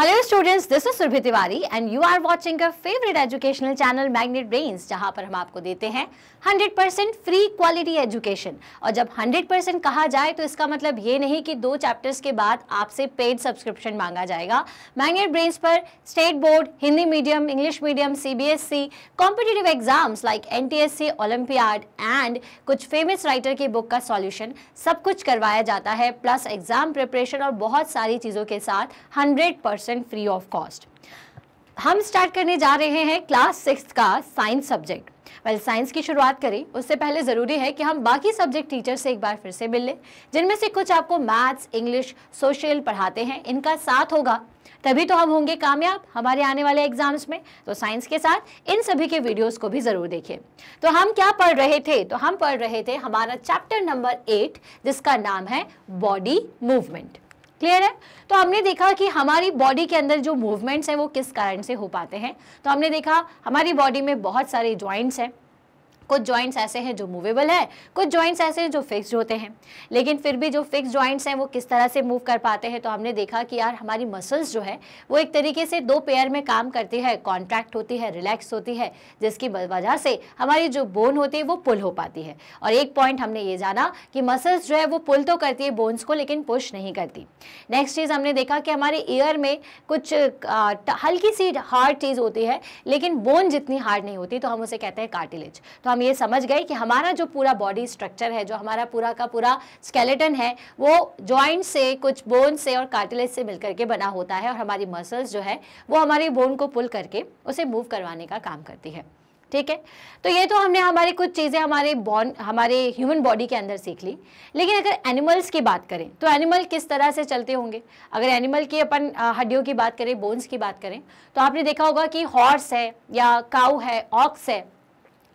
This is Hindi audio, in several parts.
Hello students this is Surabhi Tiwari and you are watching a favourite educational channel Magnet Brains जहां पर हम आपको देते हैं 100% फ्री क्वालिटी एजुकेशन और जब 100% कहा जाए तो इसका मतलब ये नहीं कि दो चैप्टर्स के बाद आपसे पेड सब्सक्रिप्शन मांगा जाएगा मैग्नेट ब्रेन्स पर state board Hindi medium English medium C B S C competitive exams like N T S C olympiad and कुछ फेमस राइटर की बुक का सॉल्यूशन सब कुछ करवाया जाता है प्लस एग्जाम प्रिपरेशन और बहुत सारी चीज़ों के साथ hundred percent free of cost हम स्टार्ट करने जा रहे हैं क्लास सिक्स का साइंस सब्जेक्ट वेल साइंस की शुरुआत करें उससे पहले ज़रूरी है कि हम बाकी सब्जेक्ट टीचर से एक बार फिर से मिल लें जिनमें से कुछ आपको मैथ्स इंग्लिश सोशल पढ़ाते हैं इनका साथ होगा तभी तो हम होंगे कामयाब हमारे आने वाले एग्जाम्स में तो साइंस के साथ इन सभी के वीडियोस को भी ज़रूर देखिए तो हम क्या पढ़ रहे थे तो हम पढ़ रहे थे हमारा चैप्टर नंबर एट जिसका नाम है बॉडी मूवमेंट क्लियर है तो हमने देखा कि हमारी बॉडी के अंदर जो मूवमेंट्स हैं वो किस कारण से हो पाते हैं तो हमने देखा हमारी बॉडी में बहुत सारे ज्वाइंट्स हैं कुछ जॉइंट्स ऐसे हैं जो मूवेबल है कुछ जॉइंट्स ऐसे हैं जो फिक्स होते हैं लेकिन फिर भी जो फिक्स जॉइंट्स हैं वो किस तरह से मूव कर पाते हैं तो हमने देखा कि यार हमारी मसल्स जो है वो एक तरीके से दो पेयर में काम करती है कॉन्ट्रैक्ट होती है रिलैक्स होती है जिसकी वजह से हमारी जो बोन होती है वो पुल हो पाती है और एक पॉइंट हमने ये जाना कि मसल्स जो है वो पुल तो करती है बोन्स को लेकिन पुश नहीं करती नेक्स्ट चीज़ हमने देखा कि हमारे ईयर में कुछ हल्की सी हार्ड चीज़ होती है लेकिन बोन जितनी हार्ड नहीं होती तो हम उसे कहते हैं कार्टिलेज तो हम हम ये समझ गए कि हमारा जो पूरा बॉडी स्ट्रक्चर है जो हमारा पूरा का पूरा स्केलेटन है वो जॉइंट से कुछ बोन से और कार्टिलेज से मिलकर के बना होता है और हमारी मसल्स जो है वो हमारी बोन को पुल करके उसे मूव करवाने का काम करती है ठीक है तो ये तो हमने हमारी कुछ चीज़ें हमारे बॉन हमारे ह्यूमन बॉडी के अंदर सीख ली लेकिन अगर एनिमल्स की बात करें तो एनिमल किस तरह से चलते होंगे अगर एनिमल की अपन हड्डियों की बात करें बोन्स की बात करें तो आपने देखा होगा कि हॉर्स है या काऊ है ऑक्स है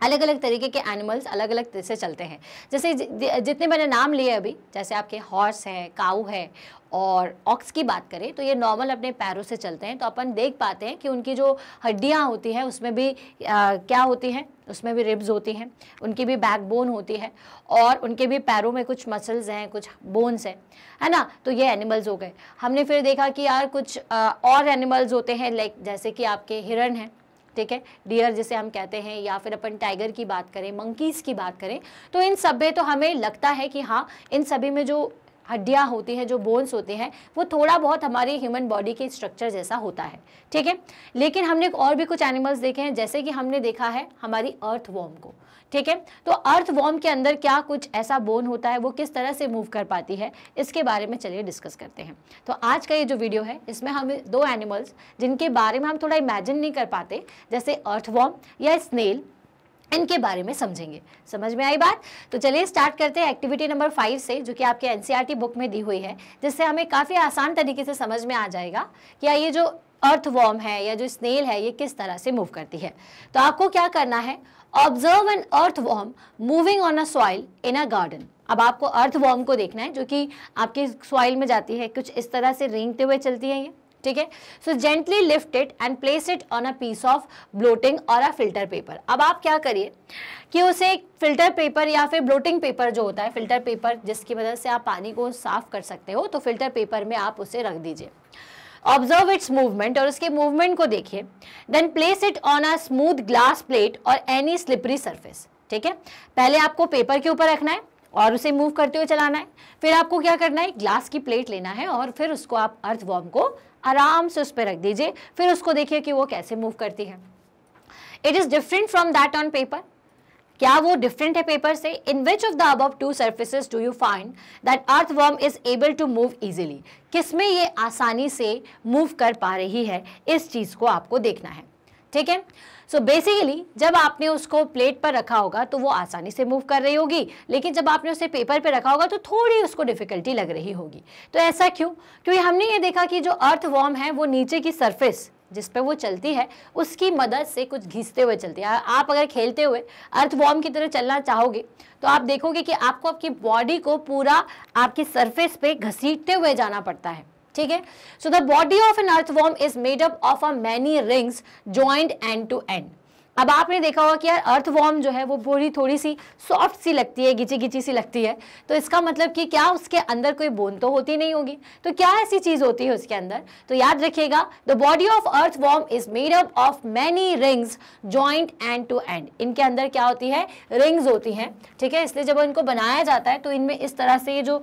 अलग अलग तरीके के एनिमल्स अलग अलग से चलते हैं जैसे जितने मैंने नाम लिए अभी जैसे आपके हॉर्स है काऊ है और ऑक्स की बात करें तो ये नॉर्मल अपने पैरों से चलते हैं तो अपन देख पाते हैं कि उनकी जो हड्डियाँ होती हैं उसमें भी आ, क्या होती हैं उसमें भी रिब्स होती हैं उनकी भी बैकबोन होती है और उनके भी पैरों में कुछ मसल्स हैं कुछ बोन्स हैं है ना तो ये एनिमल्स हो गए हमने फिर देखा कि यार कुछ आ, और एनिमल्स होते हैं लाइक जैसे कि आपके हिरण हैं ठीक है डियर जिसे हम कहते हैं या फिर अपन टाइगर की बात करें मंकीज़ की बात करें तो इन सब में तो हमें लगता है कि हाँ इन सभी में जो हड्डियाँ होती हैं जो बोन्स होते हैं वो थोड़ा बहुत हमारे ह्यूमन बॉडी के स्ट्रक्चर जैसा होता है ठीक है लेकिन हमने और भी कुछ एनिमल्स देखे हैं जैसे कि हमने देखा है हमारी अर्थ वॉर्म को ठीक है तो अर्थ वॉर्म के अंदर क्या कुछ ऐसा बोन होता है वो किस तरह से मूव कर पाती है इसके बारे में चलिए डिस्कस करते हैं तो आज का ये जो वीडियो है इसमें हम दो एनिमल्स जिनके बारे में हम थोड़ा इमेजिन नहीं कर पाते जैसे अर्थ वॉर्म या स्नेल इनके बारे में समझेंगे समझ में आई बात तो चलिए स्टार्ट करते हैं एक्टिविटी नंबर फाइव से जो कि आपके एनसीईआरटी बुक e में दी हुई है जिससे हमें काफ़ी आसान तरीके से समझ में आ जाएगा कि ये जो अर्थ वॉर्म है या जो स्नेल है ये किस तरह से मूव करती है तो आपको क्या करना है observe an earthworm moving on a soil in a garden अब आपको अर्थ वॉर्म को देखना है जो कि आपके सॉइल में जाती है कुछ इस तरह से रेंगते हुए चलती है ये ठीक है so gently lift it and place it on a piece of blotting और अ फिल्टर पेपर अब आप क्या करिए कि उसे एक फिल्टर पेपर या फिर ब्लोटिंग पेपर जो होता है फिल्टर पेपर जिसकी वजह से आप पानी को साफ कर सकते हो तो फिल्टर पेपर में आप उसे रख दीजिए ऑब्जर्व इट्स मूवमेंट और उसके मूवमेंट को देखिए then place it on a smooth glass plate और एनी स्लिपरी सर्फेस ठीक है पहले आपको पेपर के ऊपर रखना है और उसे मूव करते हुए चलाना है फिर आपको क्या करना है ग्लास की प्लेट लेना है और फिर उसको आप अर्थवॉर्म को आराम से उस पर रख दीजिए फिर उसको देखिए कि वो कैसे मूव करती है it is different from that on paper क्या वो डिफरेंट है पेपर से इन विच ऑफ द अब two surfaces do you find that earthworm is able to move easily में ये आसानी से मूव कर पा रही है इस चीज़ को आपको देखना है ठीक है सो so बेसिकली जब आपने उसको प्लेट पर रखा होगा तो वो आसानी से मूव कर रही होगी लेकिन जब आपने उसे पेपर पर रखा होगा तो थोड़ी उसको डिफिकल्टी लग रही होगी तो ऐसा क्यों क्योंकि हमने ये देखा कि जो अर्थ वॉर्म है वो नीचे की सरफेस जिस पे वो चलती है उसकी मदद से कुछ घिसते हुए चलती है आप अगर खेलते हुए अर्थ वॉर्म की तरह चलना चाहोगे तो आप देखोगे कि आपको आपकी बॉडी को पूरा आपकी सरफेस पे घसीटते हुए जाना पड़ता है ठीक है so the body of an earthworm is made up of a many rings joint end to end अब आपने देखा होगा कि यार अर्थ वॉर्म जो है वो पूरी थोड़ी सी सॉफ्ट सी लगती है घिची घिची सी लगती है तो इसका मतलब कि क्या उसके अंदर कोई बोन तो होती नहीं होगी तो क्या ऐसी चीज़ होती है उसके अंदर तो याद रखिएगा the body of worm is made up of many rings joint end to end इनके अंदर क्या होती है रिंग्स होती हैं ठीक है इसलिए जब इनको बनाया जाता है तो इनमें इस तरह से ये जो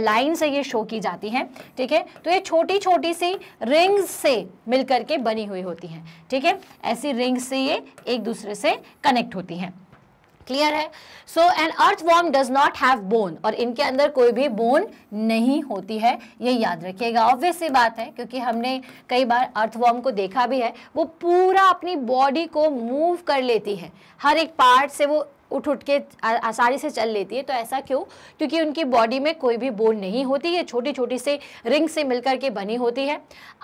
लाइन्स है ये शो की जाती है ठीक है तो ये छोटी छोटी सी रिंग्स से मिल करके बनी हुई होती है ठीक है ऐसी रिंग्स से ये एक दूसरे से कनेक्ट होती हैं क्लियर है so an earthworm does not have bone और इनके अंदर कोई भी बोन नहीं होती है ये याद रखिएगा ऑब्वियस सी बात है क्योंकि हमने कई बार अर्थ वॉर्म को देखा भी है वो पूरा अपनी बॉडी को मूव कर लेती है हर एक पार्ट से वो उठ उठ के आसानी से चल लेती है तो ऐसा क्यों क्योंकि उनकी बॉडी में कोई भी बोन नहीं होती है छोटी छोटी से रिंग से मिलकर के बनी होती है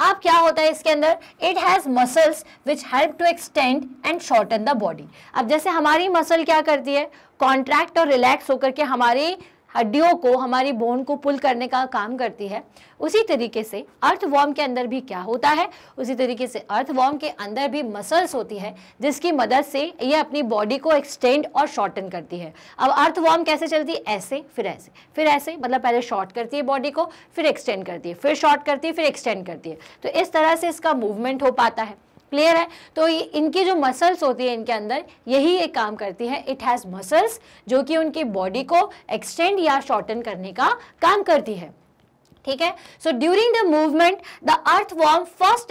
अब क्या होता है इसके अंदर it has muscles which help to extend and shorten the body अब जैसे हमारी मसल क्या करती है कॉन्ट्रैक्ट और रिलैक्स होकर के हमारी हड्डियों को हमारी बोन को पुल करने का काम करती है उसी तरीके से अर्थवॉर्म के अंदर भी क्या होता है उसी तरीके से अर्थवॉर्म के अंदर भी मसल्स होती है जिसकी मदद से ये अपनी बॉडी को एक्सटेंड और शॉर्टन करती है अब अर्थवॉर्म कैसे चलती है ऐसे फिर ऐसे फिर ऐसे मतलब पहले शॉर्ट करती है बॉडी को फिर एक्सटेंड करती है फिर शॉर्ट करती है फिर एक्सटेंड करती है तो इस तरह से इसका मूवमेंट हो पाता है क्लियर है तो ये इनकी जो मसल्स होती है इनके अंदर यही एक काम करती है इट हैज़ मसल्स जो कि उनकी बॉडी को एक्सटेंड या शॉर्टन करने का काम करती है ठीक है so during the movement the earthworm first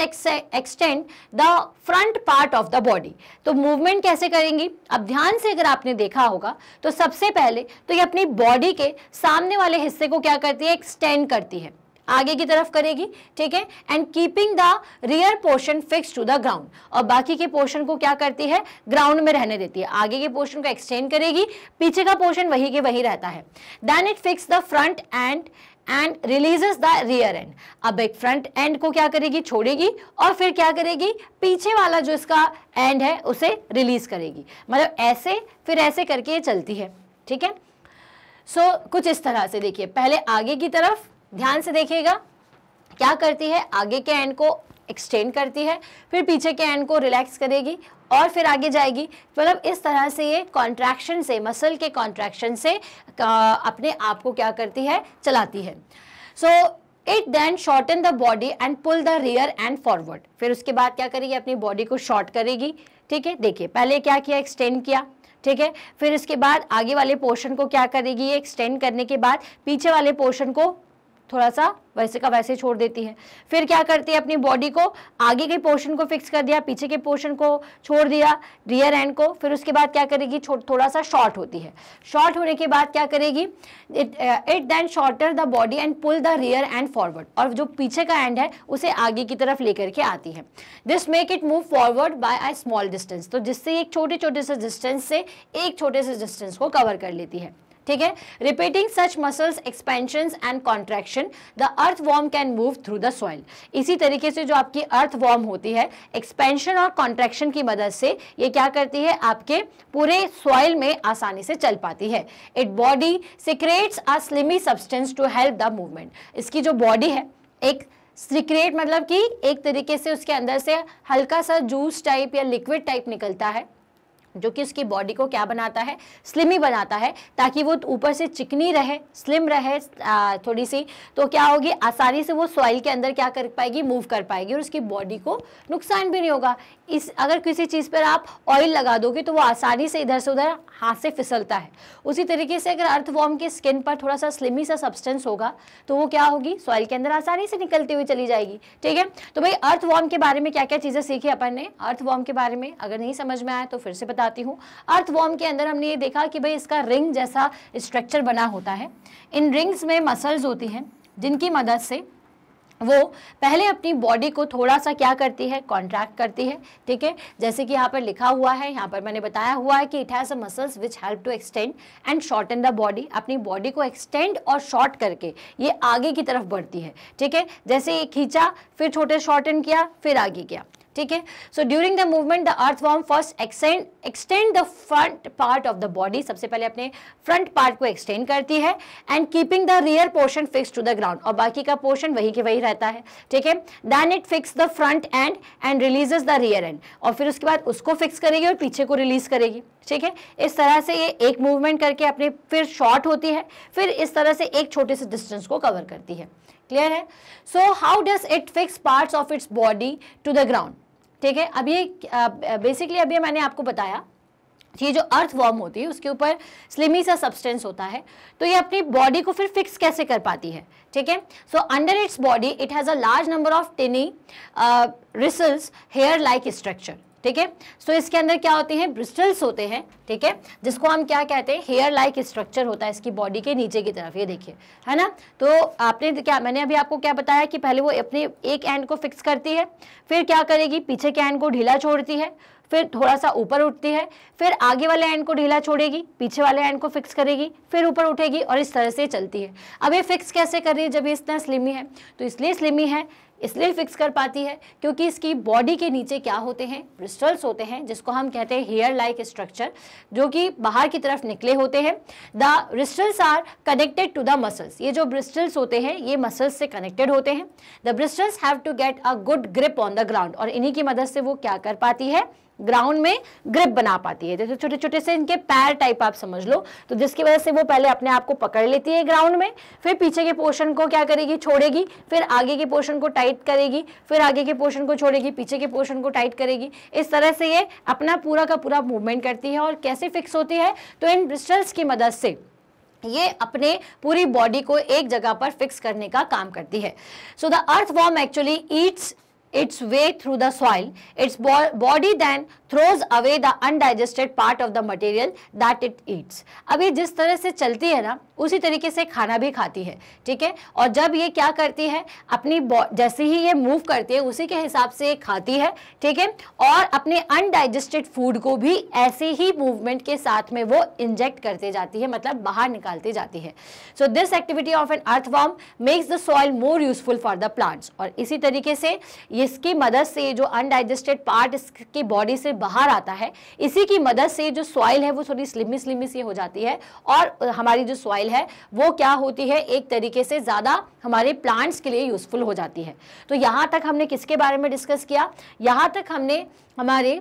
extend the front part of the body तो मूवमेंट कैसे करेंगी अब ध्यान से अगर आपने देखा होगा तो सबसे पहले तो ये अपनी बॉडी के सामने वाले हिस्से को क्या करती है एक्सटेंड करती है आगे की तरफ करेगी ठीक है and keeping the rear portion fix to the ground और बाकी के पोर्शन को क्या करती है ग्राउंड में रहने देती है आगे के पोर्शन को एक्सटेंड करेगी पीछे का पोर्शन वही के वही रहता है then it fix the front end and releases the rear end अब एक फ्रंट एंड को क्या करेगी छोड़ेगी और फिर क्या करेगी पीछे वाला जो इसका एंड है उसे रिलीज करेगी मतलब ऐसे फिर ऐसे करके ये चलती है ठीक है सो so, कुछ इस तरह से देखिए पहले आगे की तरफ ध्यान से देखिएगा क्या करती है आगे के एंड को एक्सटेंड करती है फिर पीछे के एंड को रिलैक्स करेगी और फिर आगे जाएगी मतलब इस तरह से ये कॉन्ट्रैक्शन से मसल के कॉन्ट्रैक्शन से अपने आप को क्या करती है चलाती है so it then shorten the body and pull the rear end forward फिर उसके बाद क्या करेगी अपनी बॉडी को शॉर्ट करेगी ठीक है देखिए पहले क्या किया एक्सटेंड किया ठीक है फिर इसके बाद आगे वाले पोर्शन को क्या करेगी एक्सटेंड करने के बाद पीछे वाले पोर्शन को थोड़ा सा वैसे का वैसे छोड़ देती है फिर क्या करती है अपनी बॉडी को आगे के पोर्शन को फिक्स कर दिया पीछे के पोर्शन को छोड़ दिया रियर एंड को फिर उसके बाद क्या करेगी थोड़ा सा शॉर्ट होती है शॉर्ट होने के बाद क्या करेगी it then shorter the body and pull the rear end forward और जो पीछे का एंड है उसे आगे की तरफ लेकर के आती है this make it move forward by a small distance तो जिससे एक छोटे छोटे से डिस्टेंस से एक छोटे से डिस्टेंस को कवर कर लेती है ठीक है repeating such muscles expansion and contraction the earthworm can move through the soil इसी तरीके से जो आपकी अर्थ वॉर्म होती है एक्सपेंशन और कॉन्ट्रेक्शन की मदद से ये क्या करती है आपके पूरे सॉइल में आसानी से चल पाती है it body secrets a slimy substance to help the movement इसकी जो बॉडी है एक सिक्रेट मतलब कि एक तरीके से उसके अंदर से हल्का सा जूस टाइप या लिक्विड टाइप निकलता है जो कि उसकी बॉडी को क्या बनाता है स्लिमी बनाता है ताकि वो ऊपर से चिकनी रहे स्लिम रहे थोड़ी सी तो क्या होगी आसानी से वो सॉइल के अंदर क्या कर पाएगी मूव कर पाएगी और उसकी बॉडी को नुकसान भी नहीं होगा इस अगर किसी चीज़ पर आप ऑयल लगा दोगे तो वो आसानी से इधर से उधर हाथ से फिसलता है उसी तरीके से अगर अर्थवॉर्म की स्किन पर थोड़ा सा स्लिमी सा सब्सटेंस होगा तो वो क्या होगी सॉइल के अंदर आसानी से निकलती हुई चली जाएगी ठीक है तो भाई अर्थवॉर्म के बारे में क्या क्या चीज़ें सीखी अपन ने अर्थवॉर्म के बारे में अगर नहीं समझ में आया तो फिर से बता बताती हूँ अर्थवॉर्म के अंदर हमने ये देखा कि भाई इसका रिंग जैसा स्ट्रक्चर बना होता है इन रिंग्स में मसल्स होती हैं जिनकी मदद से वो पहले अपनी बॉडी को थोड़ा सा क्या करती है कॉन्ट्रैक्ट करती है ठीक है जैसे कि यहाँ पर लिखा हुआ है यहाँ पर मैंने बताया हुआ है कि it has a muscles which help to extend and shorten the body अपनी बॉडी को एक्सटेंड और शॉर्ट करके ये आगे की तरफ बढ़ती है ठीक है जैसे ये खींचा फिर छोटे शॉर्ट इन किया फिर आगे किया ठीक है so during the movement the earthworm first extend extend the front part of the body सबसे पहले अपने फ्रंट पार्ट को एक्सटेंड करती है and keeping the rear portion fix to the ground और बाकी का पोर्शन वही के वही रहता है ठीक है then it fix the front end and releases the rear end और फिर उसके बाद उसको फिक्स करेगी और पीछे को रिलीज करेगी ठीक है इस तरह से ये एक मूवमेंट करके अपने फिर शॉर्ट होती है फिर इस तरह से एक छोटे से डिस्टेंस को कवर करती है क्लियर है so how does it fix parts of its body to the ground ठीक है अब ये बेसिकली अभी मैंने आपको बताया ये जो अर्थ वॉर्म होती है उसके ऊपर स्लिमी सा सब्सटेंस होता है तो ये अपनी बॉडी को फिर फिक्स कैसे कर पाती है ठीक है so under its body it has a large number of tiny bristles hair like structure ठीक है सो इसके अंदर क्या होते हैं ब्रिस्टल्स होते हैं ठीक है जिसको हम क्या कहते हैं हेयर लाइक स्ट्रक्चर होता है इसकी बॉडी के नीचे की तरफ ये देखिए है ना तो आपने क्या मैंने अभी आपको क्या बताया कि पहले वो अपने एक एंड को फिक्स करती है फिर क्या करेगी पीछे के एंड को ढीला छोड़ती है फिर थोड़ा सा ऊपर उठती है फिर आगे वाले एंड को ढीला छोड़ेगी पीछे वाले एंड को फिक्स करेगी फिर ऊपर उठेगी और इस तरह से चलती है अब ये फिक्स कैसे कर रही है जब ये इतना स्लिमी है तो इसलिए स्लिमी है इसलिए फिक्स कर पाती है क्योंकि इसकी बॉडी के नीचे क्या होते हैं ब्रिस्टल्स होते हैं जिसको हम कहते हैं हेयर लाइक स्ट्रक्चर जो कि बाहर की तरफ निकले होते हैं the bristles are connected to the muscles ये जो ब्रिस्टल्स होते हैं ये मसल्स से कनेक्टेड होते हैं the bristles have to get a good grip on the ground और इन्हीं की मदद से वो क्या कर पाती है ग्राउंड में ग्रिप बना पाती है जैसे छोटे छोटे से इनके पैर टाइप आप समझ लो तो जिसकी वजह से वो पहले अपने आप को पकड़ लेती है ग्राउंड में फिर पीछे के पोर्शन को क्या करेगी छोड़ेगी फिर आगे के पोर्शन को टाइट टाइट करेगी फिर आगे के पोर्शन को छोड़ेगी पीछे के पोर्शन को टाइट करेगी इस तरह से ये अपना पूरा का पूरा मूवमेंट करती है और कैसे फिक्स होती है तो इन ब्रिस्टल्स की मदद से ये अपने पूरी बॉडी को एक जगह पर फिक्स करने का काम करती है so the earthworm actually eats its way through the soil, its bo body then throws away the undigested part of the material that it eats. अब ये जिस तरह से चलती है ना उसी तरीके से खाना भी खाती है ठीक है और जब ये क्या करती है अपनी जैसे ही ये मूव करती है उसी के हिसाब से खाती है ठीक है और अपने अनडाइजेस्टेड फूड को भी ऐसे ही मूवमेंट के साथ में वो इंजेक्ट करते जाती है मतलब बाहर निकालती जाती है so this activity of an earthworm makes the soil more useful for the plants और इसी तरीके से ये जिसकी मदद से जो अनडाइजेस्टेड पार्ट इसकी बॉडी से बाहर आता है इसी की मदद से जो सॉइल है वो थोड़ी स्लिमी स्लिमी सी हो जाती है और हमारी जो सॉइल है वो क्या होती है एक तरीके से ज़्यादा हमारे प्लांट्स के लिए यूज़फुल हो जाती है तो यहाँ तक हमने किसके बारे में डिस्कस किया यहाँ तक हमने हमारे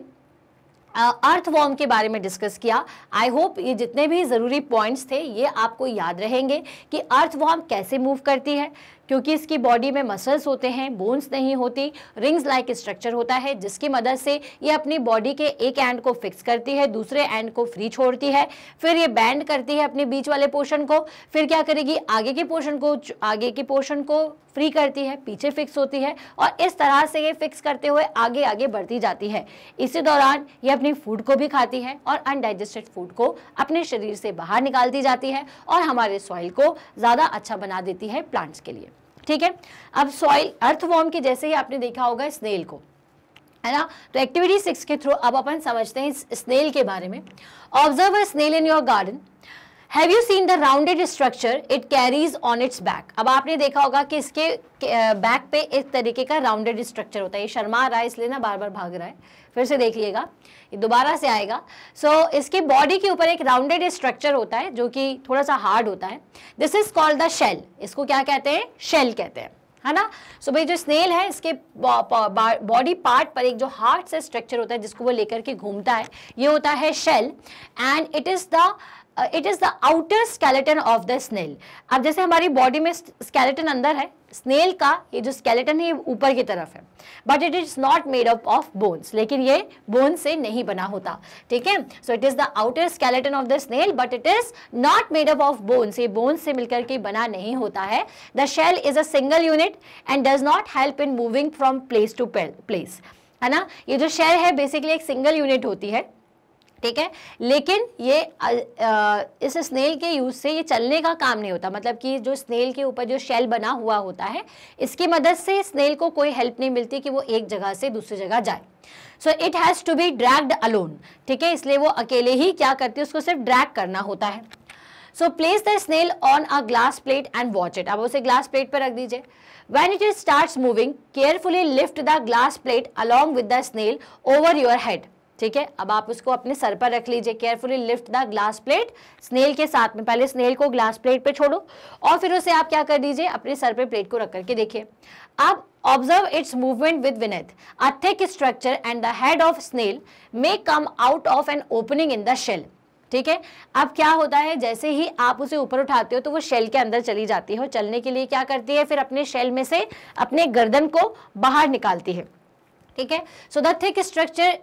अर्थ वॉर्म के बारे में डिस्कस किया आई होप ये जितने भी ज़रूरी पॉइंट्स थे ये आपको याद रहेंगे कि अर्थ वॉर्म कैसे मूव करती है क्योंकि इसकी बॉडी में मसल्स होते हैं बोन्स नहीं होती रिंग्स लाइक स्ट्रक्चर होता है जिसकी मदद से ये अपनी बॉडी के एक एंड को फिक्स करती है दूसरे एंड को फ्री छोड़ती है फिर ये बैंड करती है अपने बीच वाले पोर्शन को फिर क्या करेगी आगे के पोर्शन को आगे के पोर्शन को फ्री करती है पीछे फिक्स होती है और इस तरह से ये फिक्स करते हुए आगे आगे बढ़ती जाती है इसी दौरान ये अपनी फूड को भी खाती है और अनडाइजेस्टेड फूड को अपने शरीर से बाहर निकालती जाती है और हमारे सॉइल को ज़्यादा अच्छा बना देती है प्लांट्स के लिए ठीक है अब सॉइल अर्थवॉर्म की जैसे ही आपने देखा होगा स्नेल को है ना तो एक्टिविटी सिक्स के थ्रू अब अपन समझते हैं स्नेल के बारे में observe a snail in your garden have you seen the rounded structure it carries on its back अब आपने देखा होगा कि इसके बैक पे इस तरीके का राउंडेड स्ट्रक्चर होता है ये शर्मा रहा है इसलिए ना बार बार भाग रहा है फिर से देख लीजिएगा ये दोबारा से आएगा सो so, इसके बॉडी के ऊपर एक राउंडेड स्ट्रक्चर होता है जो कि थोड़ा सा हार्ड होता है this is called the shell इसको क्या कहते हैं शेल कहते हैं है ना सो so, भाई जो स्नेल है इसके बॉडी पार्ट पर एक जो हार्ड से स्ट्रक्चर होता है जिसको वो लेकर के घूमता है ये होता है shell and it is the it is the outer skeleton of the snail अब जैसे हमारी बॉडी में स्केलेटन अंदर है स्नेल का ये जो स्केलेटन है ये ऊपर की तरफ है but it is not made up of bones लेकिन ये बोन्स से नहीं बना होता ठीक है so it is the outer skeleton of the snail but it is not made up of bones ये बोन्स से मिलकर के बना नहीं होता है the shell is a single unit and does not help in moving from place to place है ना ये जो शेल है बेसिकली एक सिंगल यूनिट होती है ठीक है लेकिन ये इस स्नेल के यूज़ से ये चलने का काम नहीं होता मतलब कि जो स्नेल के ऊपर जो शेल बना हुआ होता है इसकी मदद से स्नेल को कोई हेल्प नहीं मिलती कि वो एक जगह से दूसरी जगह जाए so it has to be dragged alone ठीक है इसलिए वो अकेले ही क्या करती है उसको सिर्फ ड्रैग करना होता है so place the snail on a glass plate and watch it अब उसे ग्लास प्लेट पर रख दीजिए when it is start moving carefully lift the glass plate along with the snail over your head ठीक है अब आप उसको अपने सर पर रख लीजिए carefully lift the glass plate snail के साथ में पहले स्नेल को ग्लास प्लेट पे छोड़ो और फिर उसे आप क्या कर दीजिए अपने सर पे प्लेट को रख करके देखिए अब observe its movement with beneath a thick structure and the head of snail may come out of an opening in the shell ठीक है अब क्या होता है जैसे ही आप उसे ऊपर उठाते हो तो वो शेल के अंदर चली जाती है चलने के लिए क्या करती है फिर अपने शेल में से अपने गर्दन को बाहर निकालती है ठीक है so the thick structure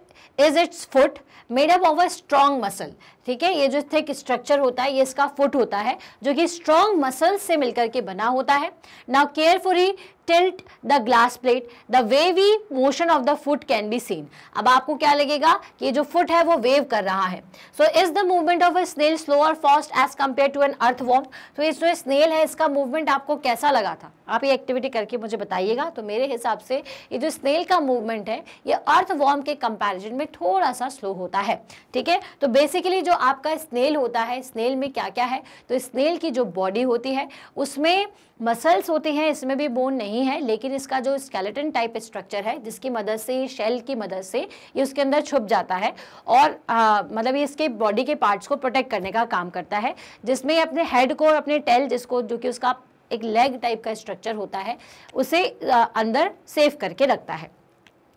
is its foot made up of a strong muscle ठीक है ये जो थिक स्ट्रक्चर होता है ये इसका फुट होता है जो कि स्ट्रॉन्ग मसल से मिलकर के बना होता है now carefully tilt the glass plate the wavy motion of the foot can be seen अब आपको क्या लगेगा कि जो फुट है वो वेव कर रहा है so is the movement of a snail slow और fast as compare to an earthworm तो ये जो स्नेल है इसका मूवमेंट आपको कैसा लगा था आप ये एक्टिविटी करके मुझे बताइएगा तो मेरे हिसाब से ये जो स्नेल का मूवमेंट है ये अर्थ वॉर्म के कंपेरिजन स्पीड में थोड़ा सा स्लो होता है ठीक है तो बेसिकली जो आपका स्नेल होता है स्नेल में क्या क्या है तो स्नेल की जो बॉडी होती है उसमें मसल्स होते हैं इसमें भी बोन नहीं है लेकिन इसका जो स्केलेटन टाइप स्ट्रक्चर है जिसकी मदद से शेल की मदद से ये उसके अंदर छुप जाता है और आ, मतलब ये इसके बॉडी के पार्ट्स को प्रोटेक्ट करने का काम करता है जिसमें अपने हेड को और अपने टेल जिसको जो कि उसका एक लेग टाइप का स्ट्रक्चर होता है उसे आ, अंदर सेफ करके रखता है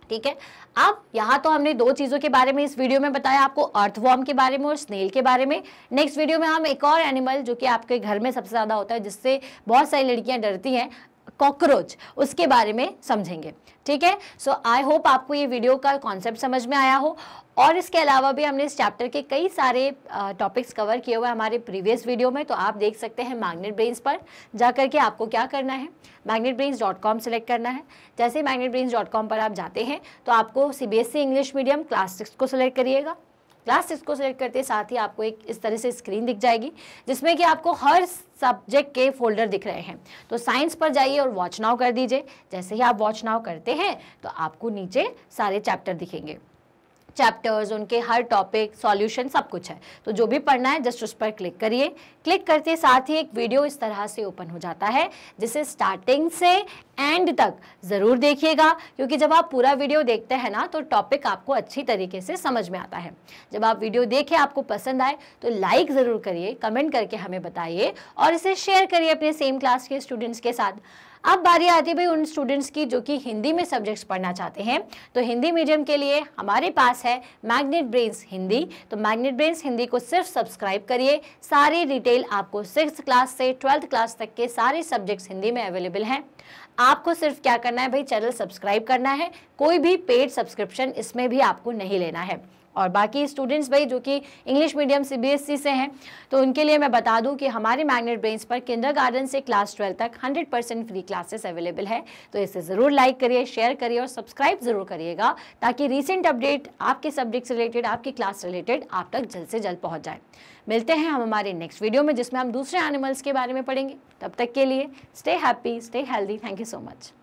ठीक है अब यहाँ तो हमने दो चीज़ों के बारे में इस वीडियो में बताया आपको अर्थवॉर्म के बारे में और स्नेल के बारे में नेक्स्ट वीडियो में हम एक और एनिमल जो कि आपके घर में सबसे ज़्यादा होता है जिससे बहुत सारी लड़कियां डरती हैं कॉकरोच उसके बारे में समझेंगे ठीक है सो आई होप आपको ये वीडियो का कॉन्सेप्ट समझ में आया हो और इसके अलावा भी हमने इस चैप्टर के कई सारे टॉपिक्स कवर किए हुए हमारे प्रीवियस वीडियो में तो आप देख सकते हैं मैग्नेट ब्रेन्स पर जा करके के आपको क्या करना है Magnet Brains dot com select करना है जैसे मैग्नेट ब्रेन्स डॉट कॉम पर आप जाते हैं तो आपको C B S E English medium class six को सिलेक्ट करिएगा क्लास सिक्स को सिलेक्ट करते साथ ही आपको एक इस तरह से स्क्रीन दिख जाएगी जिसमें कि आपको हर सब्जेक्ट के फोल्डर दिख रहे हैं तो साइंस पर जाइए और वॉच नाउ कर दीजिए जैसे ही आप वॉच नाउ करते हैं तो आपको नीचे सारे चैप्टर दिखेंगे चैप्टर्स उनके हर टॉपिक सॉल्यूशन सब कुछ है तो जो भी पढ़ना है जस्ट उस पर क्लिक करिए क्लिक करते साथ ही एक वीडियो इस तरह से ओपन हो जाता है जिसे स्टार्टिंग से एंड तक ज़रूर देखिएगा क्योंकि जब आप पूरा वीडियो देखते हैं ना तो टॉपिक आपको अच्छी तरीके से समझ में आता है जब आप वीडियो देखें आपको पसंद आए तो लाइक ज़रूर करिए कमेंट करके हमें बताइए और इसे शेयर करिए अपने सेम क्लास के स्टूडेंट्स के साथ अब बारी आती है भाई उन स्टूडेंट्स की जो कि हिंदी में सब्जेक्ट्स पढ़ना चाहते हैं तो हिंदी मीडियम के लिए हमारे पास है मैग्नेट ब्रेन्स हिंदी तो मैग्नेट ब्रेन्स हिंदी को सिर्फ सब्सक्राइब करिए सारी डिटेल आपको सिक्स क्लास से ट्वेल्थ क्लास तक के सारे सब्जेक्ट्स हिंदी में अवेलेबल हैं आपको सिर्फ क्या करना है भाई चैनल सब्सक्राइब करना है कोई भी पेड सब्सक्रिप्शन इसमें भी आपको नहीं लेना है और बाकी स्टूडेंट्स भाई जो कि इंग्लिश मीडियम सीबीएसई से हैं तो उनके लिए मैं बता दूं कि हमारे मैग्नेट ब्रेन्स पर गार्डन से क्लास ट्वेल्व तक 100 परसेंट फ्री क्लासेस अवेलेबल है तो इसे ज़रूर लाइक करिए शेयर करिए और सब्सक्राइब ज़रूर करिएगा ताकि रिसेंट अपडेट आपके सब्जेक्ट रिलेटेड आपकी क्लास रिलेटेड आप तक जल्द से जल्द पहुँच जाए मिलते हैं हम हमारे नेक्स्ट वीडियो में जिसमें हम दूसरे एनिमल्स के बारे में पढ़ेंगे तब तक के लिए stay happy stay healthy thank you so much